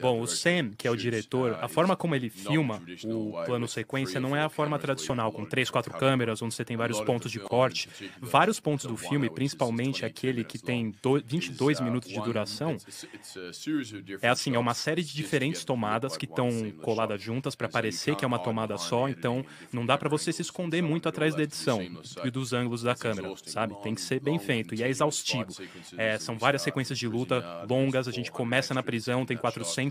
Bom, o Sam, que é o diretor, a forma como ele filma o plano sequência não é a forma tradicional, com três, quatro câmeras, onde você tem vários pontos de corte. Vários pontos do filme, principalmente aquele que tem 22 minutos de duração, é assim, é uma série de diferentes tomadas que estão coladas juntas para parecer que é uma tomada só, então não dá para você se esconder muito atrás da edição e dos ângulos da câmera, sabe? Tem que ser bem feito e é exaustivo. É, são várias sequências de luta longas, a gente começa na prisão, tem 400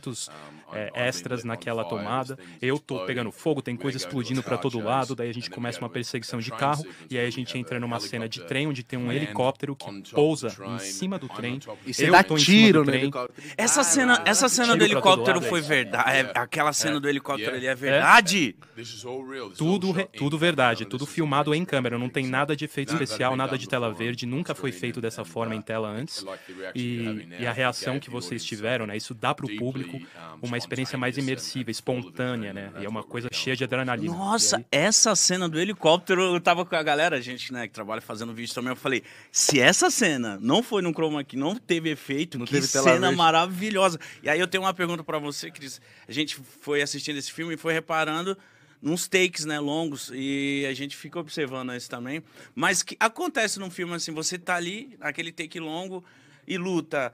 é, extras naquela tomada. Eu tô pegando fogo, tem coisa explodindo para todo lado. Daí a gente começa uma perseguição de carro e aí a gente entra numa cena de trem onde tem um helicóptero que pousa em cima do trem. E você dá tiro no helicóptero. Essa ah, cena, essa cena do helicóptero foi verdade. É, aquela cena do helicóptero ali é verdade. Tudo, tudo verdade, tudo filmado em câmera. Não tem nada de efeito especial, nada de tela verde. Nunca foi feito dessa forma uh, em tela antes. E, e a reação que vocês tiveram, né? Isso dá para o público público uma experiência mais é imersiva, né, espontânea, né, né? E é uma coisa cheia de adrenalina. Nossa, aí... essa cena do helicóptero, eu tava com a galera, a gente, né, que trabalha fazendo vídeo também, eu falei, se essa cena não foi num chroma aqui, não teve efeito, não que teve cena maravilhosa. E aí eu tenho uma pergunta para você, Cris. A gente foi assistindo esse filme e foi reparando uns takes, né, longos, e a gente fica observando isso também. Mas que acontece num filme assim, você tá ali, aquele take longo e luta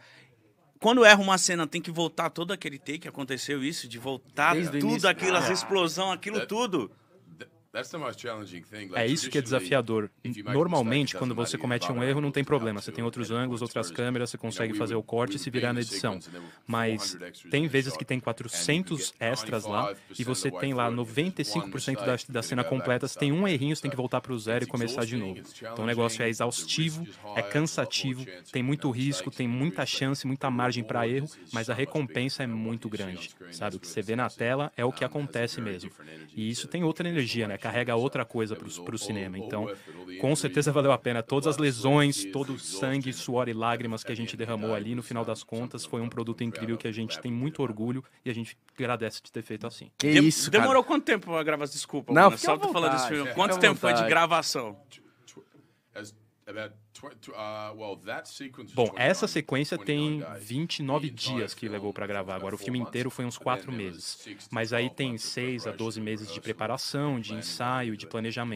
quando erra uma cena, tem que voltar todo aquele take. Aconteceu isso, de voltar Desde tudo aquilo, as ah. explosão, aquilo é. tudo. É isso que é desafiador. Normalmente, quando você comete um erro, não tem problema. Você tem outros ângulos, outras câmeras, você consegue fazer o corte e se virar na edição. Mas tem vezes que tem 400 extras lá e você tem lá 95% da, da cena completa. Se tem um errinho, você tem que voltar para o zero e começar de novo. Então o negócio é exaustivo, é cansativo, tem muito risco, tem muita chance, muita margem para erro, mas a recompensa é muito grande. Sabe, o que você vê na tela é o que acontece mesmo. E isso tem outra energia, né? É, carrega outra coisa para o cinema. Então, com certeza valeu a pena. Todas as lesões, todo o sangue, suor e lágrimas que a gente derramou ali, no final das contas, foi um produto incrível que a gente tem muito orgulho e a gente agradece de ter feito assim. Que isso, cara. Demorou quanto tempo a gravar? Desculpa, Não, mano, só tô falando desse filme. Quanto tempo foi de gravação? É ah, Bom, essa sequência tem 29 dias que levou para gravar. Agora, o filme inteiro foi uns 4 meses. Mas aí tem 6 a 12 meses de preparação, de ensaio, de planejamento.